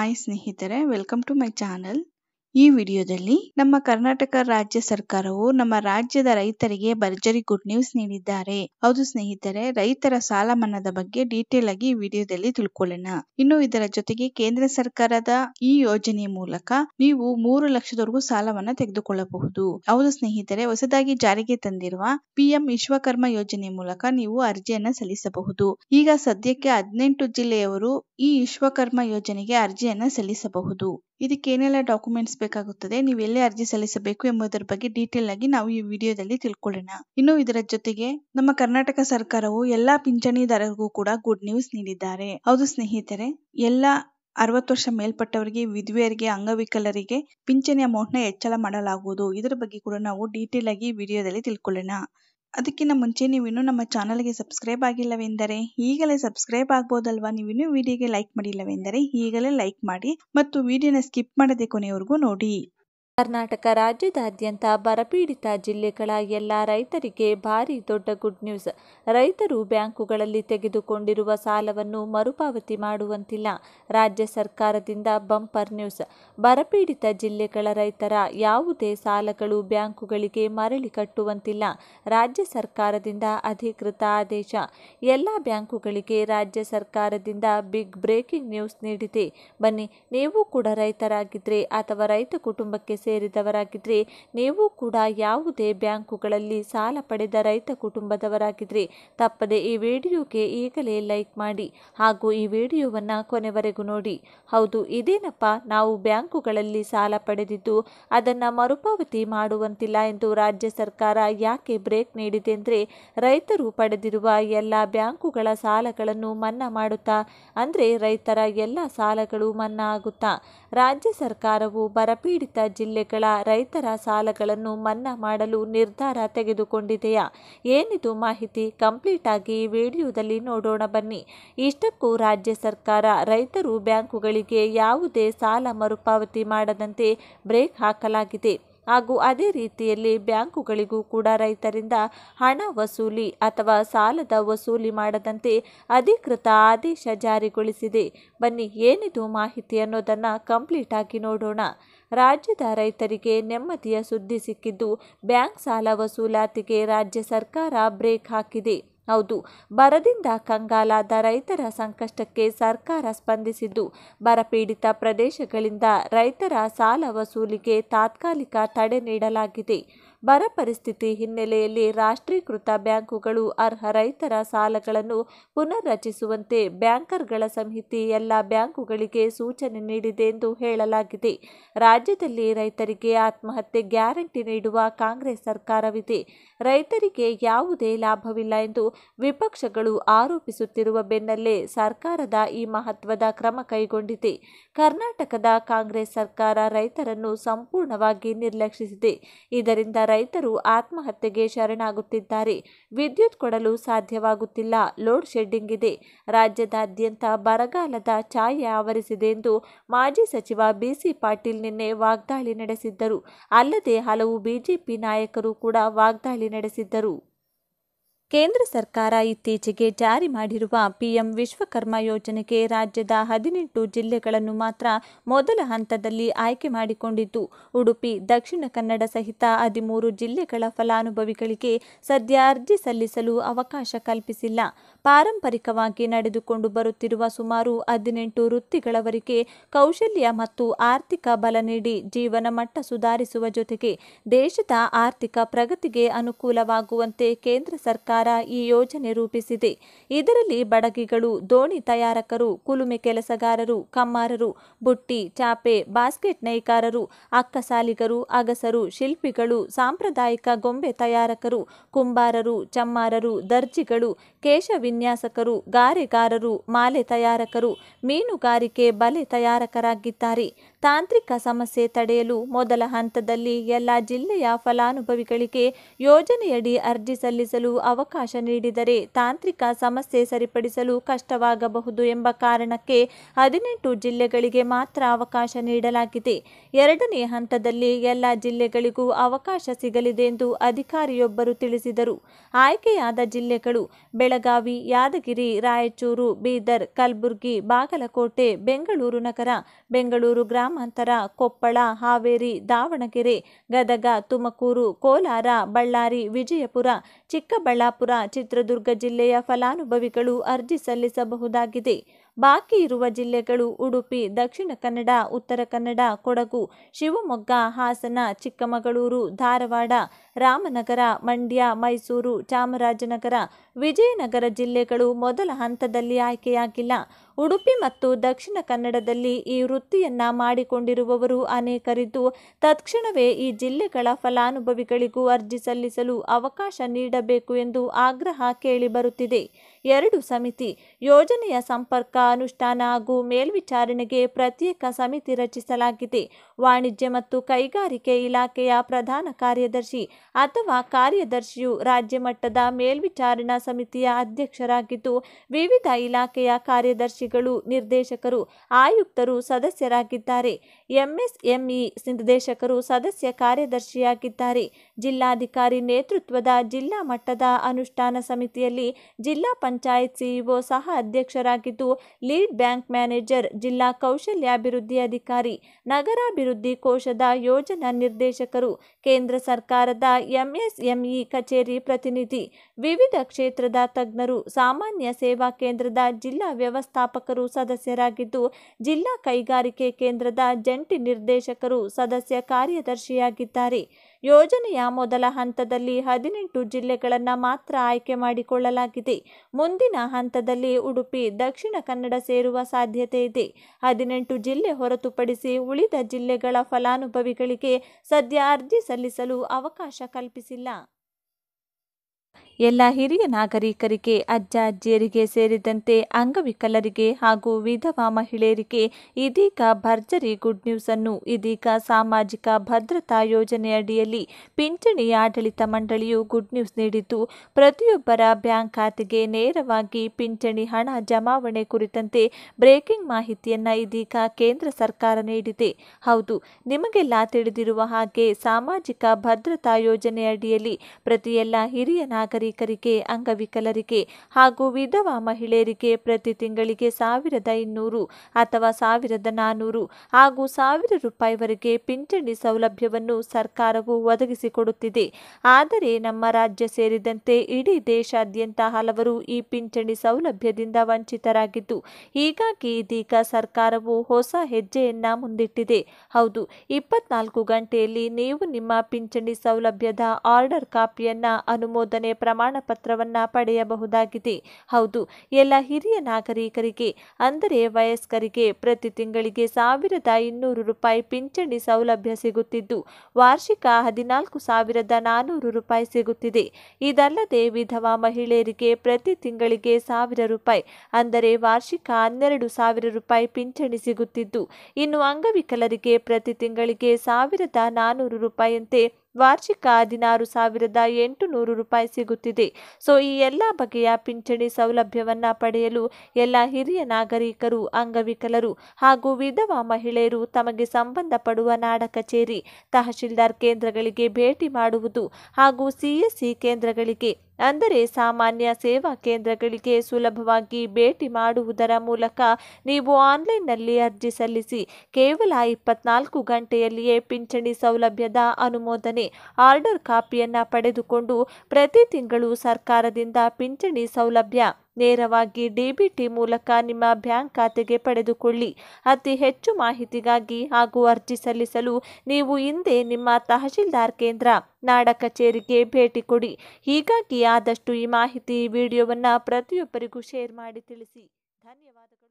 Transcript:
high स्नितरे welcome to my channel ಈ ವಿಡಿಯೋದಲ್ಲಿ ನಮ್ಮ ಕರ್ನಾಟಕ ರಾಜ್ಯ ಸರ್ಕಾರವು ನಮ್ಮ ರಾಜ್ಯದ ರೈತರಿಗೆ ಭರ್ಜರಿ ಗುಡ್ ನ್ಯೂಸ್ ನೀಡಿದ್ದಾರೆ ಹೌದು ಸ್ನೇಹಿತರೆ ರೈತರ ಸಾಲ ಮನ್ನದ ಬಗ್ಗೆ ಡೀಟೇಲ್ ಆಗಿ ಈ ವಿಡಿಯೋದಲ್ಲಿ ತಿಳ್ಕೊಳ್ಳೋಣ ಇನ್ನು ಇದರ ಜೊತೆಗೆ ಕೇಂದ್ರ ಸರ್ಕಾರದ ಈ ಯೋಜನೆ ಮೂಲಕ ನೀವು ಮೂರು ಲಕ್ಷದವರೆಗೂ ಸಾಲವನ್ನ ತೆಗೆದುಕೊಳ್ಳಬಹುದು ಹೌದು ಸ್ನೇಹಿತರೆ ಹೊಸದಾಗಿ ಜಾರಿಗೆ ತಂದಿರುವ ಪಿಎಂ ವಿಶ್ವಕರ್ಮ ಯೋಜನೆ ಮೂಲಕ ನೀವು ಅರ್ಜಿಯನ್ನ ಸಲ್ಲಿಸಬಹುದು ಈಗ ಸದ್ಯಕ್ಕೆ ಹದಿನೆಂಟು ಜಿಲ್ಲೆಯವರು ಈ ವಿಶ್ವಕರ್ಮ ಯೋಜನೆಗೆ ಅರ್ಜಿಯನ್ನ ಸಲ್ಲಿಸಬಹುದು ಇದಕ್ಕೆ ಏನೆಲ್ಲ ಡಾಕ್ಯುಮೆಂಟ್ಸ್ ಬೇಕಾಗುತ್ತದೆ ನೀವು ಎಲ್ಲಿ ಅರ್ಜಿ ಸಲ್ಲಿಸಬೇಕು ಎಂಬುದರ ಬಗ್ಗೆ ಡೀಟೇಲ್ ಆಗಿ ನಾವು ಈ ವಿಡಿಯೋದಲ್ಲಿ ತಿಳ್ಕೊಳ್ಳೋಣ ಇನ್ನು ಇದರ ಜೊತೆಗೆ ನಮ್ಮ ಕರ್ನಾಟಕ ಸರ್ಕಾರವು ಎಲ್ಲಾ ಪಿಂಚಣಿದಾರರಿಗೂ ಕೂಡ ಗುಡ್ ನ್ಯೂಸ್ ನೀಡಿದ್ದಾರೆ ಹೌದು ಸ್ನೇಹಿತರೆ ಎಲ್ಲ ಅರವತ್ತು ವರ್ಷ ಮೇಲ್ಪಟ್ಟವರಿಗೆ ವಿಧವೆಯರಿಗೆ ಅಂಗವಿಕಲರಿಗೆ ಪಿಂಚಣಿ ಅಮೌಂಟ್ ನ ಹೆಚ್ಚಳ ಮಾಡಲಾಗುವುದು ಇದರ ಬಗ್ಗೆ ಕೂಡ ನಾವು ಡೀಟೇಲ್ ಆಗಿ ವಿಡಿಯೋದಲ್ಲಿ ತಿಳ್ಕೊಳ್ಳೋಣ ಅದಕ್ಕಿಂತ ಮುಂಚೆ ನೀವಿನ್ನೂ ನಮ್ಮ ಚಾನಲ್ಗೆ ಸಬ್ಸ್ಕ್ರೈಬ್ ಆಗಿಲ್ಲವೆಂದರೆ ಈಗಲೇ ಸಬ್ಸ್ಕ್ರೈಬ್ ಆಗ್ಬೋದಲ್ವಾ ನೀವಿನ್ನೂ ವಿಡಿಯೋಗೆ ಲೈಕ್ ಮಾಡಿಲ್ಲವೆಂದರೆ ಈಗಲೇ ಲೈಕ್ ಮಾಡಿ ಮತ್ತು ವಿಡಿಯೋನ ಸ್ಕಿಪ್ ಮಾಡದೆ ಕೊನೆಯವರೆಗೂ ನೋಡಿ ಕರ್ನಾಟಕ ರಾಜ್ಯದಾದ್ಯಂತ ಬರಪೀಡಿತ ಜಿಲ್ಲೆಗಳ ಎಲ್ಲ ರೈತರಿಗೆ ಭಾರಿ ದೊಡ್ಡ ಗುಡ್ ನ್ಯೂಸ್ ರೈತರು ಬ್ಯಾಂಕುಗಳಲ್ಲಿ ತೆಗೆದುಕೊಂಡಿರುವ ಸಾಲವನ್ನು ಮರುಪಾವತಿ ಮಾಡುವಂತಿಲ್ಲ ರಾಜ್ಯ ಸರ್ಕಾರದಿಂದ ಬಂಪರ್ ನ್ಯೂಸ್ ಬರಪೀಡಿತ ಜಿಲ್ಲೆಗಳ ರೈತರ ಯಾವುದೇ ಸಾಲಗಳು ಬ್ಯಾಂಕುಗಳಿಗೆ ಮರಳಿ ಕಟ್ಟುವಂತಿಲ್ಲ ರಾಜ್ಯ ಸರ್ಕಾರದಿಂದ ಅಧಿಕೃತ ಆದೇಶ ಎಲ್ಲ ಬ್ಯಾಂಕುಗಳಿಗೆ ರಾಜ್ಯ ಸರ್ಕಾರದಿಂದ ಬಿಗ್ ಬ್ರೇಕಿಂಗ್ ನ್ಯೂಸ್ ನೀಡಿದೆ ಬನ್ನಿ ನೀವು ಕೂಡ ರೈತರಾಗಿದ್ದರೆ ಅಥವಾ ರೈತ ಕುಟುಂಬಕ್ಕೆ ಸೇರಿದವರಾಗಿದ್ರೆ ನೀವು ಕೂಡ ಯಾವುದೇ ಬ್ಯಾಂಕುಗಳಲ್ಲಿ ಸಾಲ ಪಡೆದ ರೈತ ಕುಟುಂಬದವರಾಗಿದ್ರೆ ತಪ್ಪದೆ ಈ ವಿಡಿಯೋಗೆ ಈಗಲೇ ಲೈಕ್ ಮಾಡಿ ಹಾಗೂ ಈ ವಿಡಿಯೋವನ್ನು ಕೊನೆವರೆಗೂ ನೋಡಿ ಹೌದು ಇದೇನಪ್ಪ ನಾವು ಬ್ಯಾಂಕುಗಳಲ್ಲಿ ಸಾಲ ಪಡೆದಿದ್ದು ಅದನ್ನು ಮರುಪಾವತಿ ಮಾಡುವಂತಿಲ್ಲ ಎಂದು ರಾಜ್ಯ ಸರ್ಕಾರ ಯಾಕೆ ಬ್ರೇಕ್ ನೀಡಿದೆ ಅಂದರೆ ರೈತರು ಪಡೆದಿರುವ ಎಲ್ಲ ಬ್ಯಾಂಕುಗಳ ಸಾಲಗಳನ್ನು ಮನ್ನಾ ಮಾಡುತ್ತಾ ಅಂದರೆ ರೈತರ ಎಲ್ಲ ಸಾಲಗಳು ಮನ್ನಾ ಆಗುತ್ತಾ ರಾಜ್ಯ ಸರ್ಕಾರವು ಬರಪೀಡಿತ ಜಿಲ್ಲೆ ಜಿಲ್ಲೆಗಳ ರೈತರ ಸಾಲಗಳನ್ನು ಮನ್ನಾ ಮಾಡಲು ನಿರ್ಧಾರ ತೆಗೆದುಕೊಂಡಿದೆಯಾ ಏನಿದು ಮಾಹಿತಿ ಕಂಪ್ಲೀಟ್ ಆಗಿ ವಿಡಿಯೋದಲ್ಲಿ ನೋಡೋಣ ಬನ್ನಿ ಇಷ್ಟಕ್ಕೂ ರಾಜ್ಯ ಸರ್ಕಾರ ರೈತರು ಬ್ಯಾಂಕುಗಳಿಗೆ ಯಾವುದೇ ಸಾಲ ಮರುಪಾವತಿ ಮಾಡದಂತೆ ಬ್ರೇಕ್ ಹಾಕಲಾಗಿದೆ ಹಾಗೂ ಅದೇ ರೀತಿಯಲ್ಲಿ ಬ್ಯಾಂಕುಗಳಿಗೂ ಕೂಡ ರೈತರಿಂದ ಹಣ ವಸೂಲಿ ಅಥವಾ ಸಾಲದ ವಸೂಲಿ ಮಾಡದಂತೆ ಅಧಿಕೃತ ಆದೇಶ ಜಾರಿಗೊಳಿಸಿದೆ ಬನ್ನಿ ಏನಿದು ಮಾಹಿತಿ ಅನ್ನೋದನ್ನು ಕಂಪ್ಲೀಟ್ ಆಗಿ ನೋಡೋಣ ರಾಜ್ಯದ ರೈತರಿಗೆ ನೆಮ್ಮದಿಯ ಸುದ್ದಿ ಸಿಕ್ಕಿದ್ದು ಬ್ಯಾಂಕ್ ಸಾಲ ವಸೂಲಾತಿಗೆ ರಾಜ್ಯ ಸರ್ಕಾರ ಬ್ರೇಕ್ ಹಾಕಿದೆ ಹೌದು ಬರದಿಂದ ಕಂಗಾಲಾದ ರೈತರ ಸಂಕಷ್ಟಕ್ಕೆ ಸರ್ಕಾರ ಸ್ಪಂದಿಸಿದ್ದು ಬರಪೀಡಿತ ಪ್ರದೇಶಗಳಿಂದ ರೈತರ ಸಾಲ ವಸೂಲಿಗೆ ತಾತ್ಕಾಲಿಕ ತಡೆ ನೀಡಲಾಗಿದೆ ಬರ ಪರಿಸ್ಥಿತಿ ಹಿನ್ನೆಲೆಯಲ್ಲಿ ರಾಷ್ಟ್ರೀಕೃತ ಬ್ಯಾಂಕುಗಳು ಅರ್ಹ ರೈತರ ಸಾಲಗಳನ್ನು ಪುನರ್ರಚಿಸುವಂತೆ ಬ್ಯಾಂಕರ್ಗಳ ಸಮಿತಿ ಎಲ್ಲ ಬ್ಯಾಂಕುಗಳಿಗೆ ಸೂಚನೆ ನೀಡಿದೆ ಎಂದು ಹೇಳಲಾಗಿದೆ ರಾಜ್ಯದಲ್ಲಿ ರೈತರಿಗೆ ಆತ್ಮಹತ್ಯೆ ಗ್ಯಾರಂಟಿ ನೀಡುವ ಕಾಂಗ್ರೆಸ್ ಸರ್ಕಾರವಿದೆ ರೈತರಿಗೆ ಯಾವುದೇ ಲಾಭವಿಲ್ಲ ಎಂದು ವಿಪಕ್ಷಗಳು ಆರೋಪಿಸುತ್ತಿರುವ ಬೆನ್ನಲ್ಲೇ ಸರ್ಕಾರದ ಈ ಮಹತ್ವದ ಕ್ರಮ ಕೈಗೊಂಡಿದೆ ಕರ್ನಾಟಕದ ಕಾಂಗ್ರೆಸ್ ಸರ್ಕಾರ ರೈತರನ್ನು ಸಂಪೂರ್ಣವಾಗಿ ನಿರ್ಲಕ್ಷಿಸಿದೆ ಇದರಿಂದ ರೈತರು ಆತ್ಮಹತ್ಯೆಗೆ ಶರಣಾಗುತ್ತಿದ್ದಾರೆ ವಿದ್ಯುತ್ ಕೊಡಲು ಸಾಧ್ಯವಾಗುತ್ತಿಲ್ಲ ಲೋಡ್ ಶೆಡ್ಡಿಂಗ್ ಇದೆ ರಾಜ್ಯದಾದ್ಯಂತ ಬರಗಾಲದ ಛಾಯೆ ಆವರಿಸಿದೆ ಎಂದು ಮಾಜಿ ಸಚಿವ ಬಿಸಿ ಪಾಟೀಲ್ ನಿನ್ನೆ ವಾಗ್ದಾಳಿ ನಡೆಸಿದ್ದರು ಅಲ್ಲದೆ ಹಲವು ಬಿಜೆಪಿ ನಾಯಕರು ಕೂಡ ವಾಗ್ದಾಳಿ ನಡೆಸಿದ್ದರು ಕೇಂದ್ರ ಸರ್ಕಾರ ಇತ್ತೀಚೆಗೆ ಜಾರಿ ಮಾಡಿರುವ ಪಿಎಂ ವಿಶ್ವಕರ್ಮ ಯೋಜನೆಗೆ ರಾಜ್ಯದ ಹದಿನೆಂಟು ಜಿಲ್ಲೆಗಳನ್ನು ಮಾತ್ರ ಮೊದಲ ಹಂತದಲ್ಲಿ ಆಯ್ಕೆ ಮಾಡಿಕೊಂಡಿತು ಉಡುಪಿ ದಕ್ಷಿಣ ಕನ್ನಡ ಸಹಿತ ಹದಿಮೂರು ಜಿಲ್ಲೆಗಳ ಫಲಾನುಭವಿಗಳಿಗೆ ಸದ್ಯ ಅರ್ಜಿ ಸಲ್ಲಿಸಲು ಅವಕಾಶ ಕಲ್ಪಿಸಿಲ್ಲ ಪಾರಂಪರಿಕವಾಗಿ ನಡೆದುಕೊಂಡು ಬರುತ್ತಿರುವ ಸುಮಾರು ಹದಿನೆಂಟು ವೃತ್ತಿಗಳವರಿಗೆ ಕೌಶಲ್ಯ ಮತ್ತು ಆರ್ಥಿಕ ಬಲ ನೀಡಿ ಜೀವನ ಮಟ್ಟ ಸುಧಾರಿಸುವ ಜೊತೆಗೆ ದೇಶದ ಆರ್ಥಿಕ ಪ್ರಗತಿಗೆ ಅನುಕೂಲವಾಗುವಂತೆ ಕೇಂದ್ರ ಸರ್ಕಾರ ಈ ಯೋಜನೆ ರೂಪಿಸಿದೆ ಇದರಲ್ಲಿ ಬಡಗಿಗಳು ದೋಣಿ ತಯಾರಕರು ಕುಲುಮೆ ಕೆಲಸಗಾರರು ಕಮ್ಮಾರರು ಬುಟ್ಟಿ ಚಾಪೆ ಬಾಸ್ಕೆಟ್ ನೈಕಾರರು ಅಕ್ಕಸಾಲಿಗರು ಅಗಸರು ಶಿಲ್ಪಿಗಳು ಸಾಂಪ್ರದಾಯಿಕ ಗೊಂಬೆ ತಯಾರಕರು ಕುಂಬಾರರು ಚಮ್ಮಾರರು ದರ್ಜಿಗಳು ಕೇಶ ವಿನ್ಯಾಸಕರು ಗಾರೆಗಾರರು ಮಾಲೆ ತಯಾರಕರು ಮೀನುಗಾರಿಕೆ ಬಲೆ ತಯಾರಕರಾಗಿದ್ದಾರೆ ತಾಂತ್ರಿಕ ಸಮಸ್ಯೆ ತಡೆಯಲು ಮೊದಲ ಹಂತದಲ್ಲಿ ಎಲ್ಲ ಜಿಲ್ಲೆಯ ಫಲಾನುಭವಿಗಳಿಗೆ ಯೋಜನೆಯಡಿ ಅರ್ಜಿ ಸಲ್ಲಿಸಲು ಅವಕಾಶ ನೀಡಿದರೆ ತಾಂತ್ರಿಕ ಸಮಸ್ಯೆ ಸರಿಪಡಿಸಲು ಕಷ್ಟವಾಗಬಹುದು ಎಂಬ ಕಾರಣಕ್ಕೆ ಹದಿನೆಂಟು ಜಿಲ್ಲೆಗಳಿಗೆ ಮಾತ್ರ ಅವಕಾಶ ನೀಡಲಾಗಿದೆ ಎರಡನೇ ಹಂತದಲ್ಲಿ ಎಲ್ಲ ಜಿಲ್ಲೆಗಳಿಗೂ ಅವಕಾಶ ಸಿಗಲಿದೆ ಎಂದು ಅಧಿಕಾರಿಯೊಬ್ಬರು ತಿಳಿಸಿದರು ಆಯ್ಕೆಯಾದ ಜಿಲ್ಲೆಗಳು ಬೆಳಗಾವಿ ಯಾದಗಿರಿ ರಾಯಚೂರು ಬೀದರ್ ಕಲಬುರಗಿ ಬಾಗಲಕೋಟೆ ಬೆಂಗಳೂರು ನಗರ ಬೆಂಗಳೂರು ಗ್ರಾಮ ಗ್ರಾಮಾಂತರ ಕೊಪ್ಪಳ ಹಾವೇರಿ ದಾವಣಗೆರೆ ಗದಗ ತುಮಕೂರು ಕೋಲಾರ ಬಳ್ಳಾರಿ ವಿಜಯಪುರ ಚಿಕ್ಕಬಳ್ಳಾಪುರ ಚಿತ್ರದುರ್ಗ ಜಿಲ್ಲೆಯ ಫಲಾನುಭವಿಗಳು ಅರ್ಜಿ ಸಲ್ಲಿಸಬಹುದಾಗಿದೆ ಬಾಕಿ ಇರುವ ಜಿಲ್ಲೆಗಳು ಉಡುಪಿ ದಕ್ಷಿಣ ಕನ್ನಡ ಉತ್ತರ ಕನ್ನಡ ಕೊಡಗು ಶಿವಮೊಗ್ಗ ಹಾಸನ ಚಿಕ್ಕಮಗಳೂರು ಧಾರವಾಡ ರಾಮನಗರ ಮಂಡ್ಯ ಮೈಸೂರು ಚಾಮರಾಜನಗರ ವಿಜಯನಗರ ಜಿಲ್ಲೆಗಳು ಮೊದಲ ಹಂತದಲ್ಲಿ ಆಯ್ಕೆಯಾಗಿಲ್ಲ ಉಡುಪಿ ಮತ್ತು ದಕ್ಷಿಣ ಕನ್ನಡದಲ್ಲಿ ಈ ವೃತ್ತಿಯನ್ನ ಮಾಡಿಕೊಂಡಿರುವವರು ಅನೇಕರಿದ್ದು ತತ್ಕ್ಷಣವೇ ಈ ಜಿಲ್ಲೆಗಳ ಫಲಾನುಭವಿಗಳಿಗೂ ಅರ್ಜಿ ಸಲ್ಲಿಸಲು ಅವಕಾಶ ನೀಡಬೇಕು ಎಂದು ಆಗ್ರಹ ಕೇಳಿಬರುತ್ತಿದೆ ಎರಡು ಸಮಿತಿ ಯೋಜನೆಯ ಸಂಪರ್ಕ ಅನುಷ್ಠಾನ ಹಾಗೂ ಮೇಲ್ವಿಚಾರಣೆಗೆ ಪ್ರತ್ಯೇಕ ಸಮಿತಿ ರಚಿಸಲಾಗಿದೆ ವಾಣಿಜ್ಯ ಮತ್ತು ಕೈಗಾರಿಕೆ ಇಲಾಖೆಯ ಪ್ರಧಾನ ಕಾರ್ಯದರ್ಶಿ ಅಥವಾ ಕಾರ್ಯದರ್ಶಿಯು ರಾಜ್ಯ ಮಟ್ಟದ ಮೇಲ್ವಿಚಾರಣಾ ಸಮಿತಿಯ ಅಧ್ಯಕ್ಷರಾಗಿದ್ದು ವಿವಿಧ ಇಲಾಖೆಯ ಕಾರ್ಯದರ್ಶಿಗಳು ನಿರ್ದೇಶಕರು ಆಯುಕ್ತರು ಸದಸ್ಯರಾಗಿದ್ದಾರೆ ಎಂಎಸ್ಎಂಇ ನಿರ್ದೇಶಕರು ಸದಸ್ಯ ಕಾರ್ಯದರ್ಶಿಯಾಗಿದ್ದಾರೆ ಜಿಲ್ಲಾಧಿಕಾರಿ ನೇತೃತ್ವದ ಜಿಲ್ಲಾ ಮಟ್ಟದ ಅನುಷ್ಠಾನ ಸಮಿತಿಯಲ್ಲಿ ಜಿಲ್ಲಾ ಪಂಚಾಯತ್ ಸಿಇಒ ಸಹ ಅಧ್ಯಕ್ಷರಾಗಿದ್ದು ಲೀಡ್ ಬ್ಯಾಂಕ್ ಮ್ಯಾನೇಜರ್ ಜಿಲ್ಲಾ ಕೌಶಲ್ಯಾಭಿವೃದ್ಧಿ ಅಧಿಕಾರಿ ನಗರಾಭಿವೃದ್ಧಿ ಕೋಶದ ಯೋಜನಾ ನಿರ್ದೇಶಕರು ಕೇಂದ್ರ ಸರ್ಕಾರದ ಎಂಎಸ್ಎಂಇ ಕಚೇರಿ ಪ್ರತಿನಿಧಿ ವಿವಿಧ ಕ್ಷೇತ್ರದ ತಜ್ಞರು ಸಾಮಾನ್ಯ ಸೇವಾ ಕೇಂದ್ರದ ಜಿಲ್ಲಾ ವ್ಯವಸ್ಥಾಪಕರು ಸದಸ್ಯರಾಗಿದ್ದು ಜಿಲ್ಲಾ ಕೈಗಾರಿಕೆ ಕೇಂದ್ರದ ಜಂಟಿ ನಿರ್ದೇಶಕರು ಸದಸ್ಯ ಕಾರ್ಯದರ್ಶಿಯಾಗಿದ್ದಾರೆ ಯೋಜನೆಯ ಮೊದಲ ಹಂತದಲ್ಲಿ ಹದಿನೆಂಟು ಜಿಲ್ಲೆಗಳನ್ನು ಮಾತ್ರ ಆಯ್ಕೆ ಮಾಡಿಕೊಳ್ಳಲಾಗಿದೆ ಮುಂದಿನ ಹಂತದಲ್ಲಿ ಉಡುಪಿ ದಕ್ಷಿಣ ಕನ್ನಡ ಸೇರುವ ಸಾಧ್ಯತೆ ಇದೆ ಹದಿನೆಂಟು ಜಿಲ್ಲೆ ಹೊರತುಪಡಿಸಿ ಉಳಿದ ಜಿಲ್ಲೆಗಳ ಫಲಾನುಭವಿಗಳಿಗೆ ಸದ್ಯ ಅರ್ಜಿ ಸಲ್ಲಿಸಲು ಅವಕಾಶ ಕಲ್ಪಿಸಿಲ್ಲ ಎಲ್ಲ ಹಿರಿಯ ನಾಗರಿಕರಿಗೆ ಅಜ್ಜ ಅಜ್ಜಿಯರಿಗೆ ಸೇರಿದಂತೆ ಅಂಗವಿಕಲರಿಗೆ ಹಾಗೂ ವಿಧವಾ ಮಹಿಳೆಯರಿಗೆ ಇದೀಗ ಭರ್ಜರಿ ಗುಡ್ ನ್ಯೂಸ್ ಅನ್ನು ಇದೀಗ ಸಾಮಾಜಿಕ ಭದ್ರತಾ ಯೋಜನೆ ಅಡಿಯಲ್ಲಿ ಪಿಂಚಣಿ ಆಡಳಿತ ಮಂಡಳಿಯು ಗುಡ್ ನ್ಯೂಸ್ ನೀಡಿದ್ದು ಪ್ರತಿಯೊಬ್ಬರ ಬ್ಯಾಂಕ್ ಖಾತೆಗೆ ನೇರವಾಗಿ ಪಿಂಚಣಿ ಹಣ ಜಮಾವಣೆ ಕುರಿತಂತೆ ಬ್ರೇಕಿಂಗ್ ಮಾಹಿತಿಯನ್ನು ಇದೀಗ ಕೇಂದ್ರ ಸರ್ಕಾರ ನೀಡಿದೆ ಹೌದು ನಿಮಗೆಲ್ಲ ತಿಳಿದಿರುವ ಹಾಗೆ ಸಾಮಾಜಿಕ ಭದ್ರತಾ ಯೋಜನೆ ಅಡಿಯಲ್ಲಿ ಪ್ರತಿಯೆಲ್ಲ ಹಿರಿಯ ನಾಗರಿಕ ನಾಗರಿಕರಿಗೆ ಅಂಗವಿಕಲರಿಗೆ ಹಾಗೂ ವಿಧವಾ ಮಹಿಳೆಯರಿಗೆ ಪ್ರತಿ ತಿಂಗಳಿಗೆ ಸಾವಿರದ ಇನ್ನೂರು ಅಥವಾ ಸಾವಿರದ ನಾನೂರು ಹಾಗೂ ಸಾವಿರ ರೂಪಾಯಿವರೆಗೆ ಪಿಂಚಣಿ ಸೌಲಭ್ಯವನ್ನು ಸರ್ಕಾರವು ಒದಗಿಸಿಕೊಡುತ್ತಿದೆ ಆದರೆ ನಮ್ಮ ರಾಜ್ಯ ಸೇರಿದಂತೆ ಇಡೀ ದೇಶಾದ್ಯಂತ ಹಲವರು ಈ ಪಿಂಚಣಿ ಸೌಲಭ್ಯದಿಂದ ವಂಚಿತರಾಗಿದ್ದು ಹೀಗಾಗಿ ಇದೀಗ ಸರ್ಕಾರವು ಹೊಸ ಹೆಜ್ಜೆಯನ್ನ ಮುಂದಿಟ್ಟಿದೆ ಹೌದು ಇಪ್ಪತ್ನಾಲ್ಕು ಗಂಟೆಯಲ್ಲಿ ನೀವು ನಿಮ್ಮ ಪಿಂಚಣಿ ಸೌಲಭ್ಯದ ಆರ್ಡರ್ ಕಾಪಿಯನ್ನ ಅನುಮೋದನೆ ಪ್ರಮಾಣ ಪ್ರಮಾಣ ಪಡೆಯಬಹುದಾಗಿದೆ ಹೌದು ಎಲ್ಲ ಹಿರಿಯ ನಾಗರಿಕರಿಗೆ ಅಂದರೆ ವಯಸ್ಕರಿಗೆ ಪ್ರತಿ ತಿಂಗಳಿಗೆ ಸಾವಿರದ ಇನ್ನೂರು ರೂಪಾಯಿ ಪಿಂಚಣಿ ಸೌಲಭ್ಯ ಸಿಗುತ್ತಿದ್ದು ವಾರ್ಷಿಕ ಹದಿನಾಲ್ಕು ಸಾವಿರದ ನಾನ್ನೂರು ರೂಪಾಯಿ ಸಿಗುತ್ತಿದೆ ಇದಲ್ಲದೆ ವಿಧವಾ ಮಹಿಳೆಯರಿಗೆ ಪ್ರತಿ ತಿಂಗಳಿಗೆ ಸಾವಿರ ರೂಪಾಯಿ ಅಂದರೆ ವಾರ್ಷಿಕ ಹನ್ನೆರಡು ಸಾವಿರ ರೂಪಾಯಿ ಪಿಂಚಣಿ ಸಿಗುತ್ತಿದ್ದು ಇನ್ನು ಅಂಗವಿಕಲರಿಗೆ ಪ್ರತಿ ತಿಂಗಳಿಗೆ ಸಾವಿರದ ನಾನೂರು ರೂಪಾಯಿಯಂತೆ ವಾರ್ಷಿಕ ಹದಿನಾರು ಸಾವಿರದ ನೂರು ರೂಪಾಯಿ ಸಿಗುತ್ತಿದೆ ಸೊ ಈ ಎಲ್ಲ ಬಗೆಯ ಪಿಂಚಣಿ ಸೌಲಭ್ಯವನ್ನು ಪಡೆಯಲು ಎಲ್ಲ ಹಿರಿಯ ನಾಗರಿಕರು ಅಂಗವಿಕಲರು ಹಾಗೂ ವಿಧವಾ ಮಹಿಳೆಯರು ತಮಗೆ ಸಂಬಂಧಪಡುವ ನಾಡ ಕಚೇರಿ ತಹಶೀಲ್ದಾರ್ ಕೇಂದ್ರಗಳಿಗೆ ಭೇಟಿ ಮಾಡುವುದು ಹಾಗೂ ಸಿಎಸ್ಸಿ ಕೇಂದ್ರಗಳಿಗೆ ಅಂದರೆ ಸಾಮಾನ್ಯ ಸೇವಾ ಕೇಂದ್ರಗಳಿಗೆ ಸುಲಭವಾಗಿ ಭೇಟಿ ಮಾಡುವುದರ ಮೂಲಕ ನೀವು ಆನ್ಲೈನ್ನಲ್ಲಿ ಅರ್ಜಿ ಸಲ್ಲಿಸಿ ಕೇವಲ ಇಪ್ಪತ್ನಾಲ್ಕು ಗಂಟೆಯಲ್ಲಿಯೇ ಪಿಂಚಣಿ ಸೌಲಭ್ಯದ ಅನುಮೋದನೆ ಆರ್ಡರ್ ಕಾಪಿಯನ್ನು ಪಡೆದುಕೊಂಡು ಪ್ರತಿ ತಿಂಗಳು ಸರ್ಕಾರದಿಂದ ಪಿಂಚಣಿ ಸೌಲಭ್ಯ ನೇರವಾಗಿ ಡಿಬಿಟಿ ಮೂಲಕ ನಿಮ್ಮ ಬ್ಯಾಂಕ್ ಖಾತೆಗೆ ಪಡೆದುಕೊಳ್ಳಿ ಅತಿ ಹೆಚ್ಚು ಮಾಹಿತಿಗಾಗಿ ಹಾಗೂ ಅರ್ಜಿ ಸಲ್ಲಿಸಲು ನೀವು ಹಿಂದೆ ನಿಮ್ಮ ತಹಶೀಲ್ದಾರ್ ಕೇಂದ್ರ ನಾಡ ಕಚೇರಿಗೆ ಭೇಟಿ ಕೊಡಿ ಹೀಗಾಗಿ ಆದಷ್ಟು ಈ ಮಾಹಿತಿ ವಿಡಿಯೋವನ್ನು ಪ್ರತಿಯೊಬ್ಬರಿಗೂ ಶೇರ್ ಮಾಡಿ ತಿಳಿಸಿ ಧನ್ಯವಾದಗಳು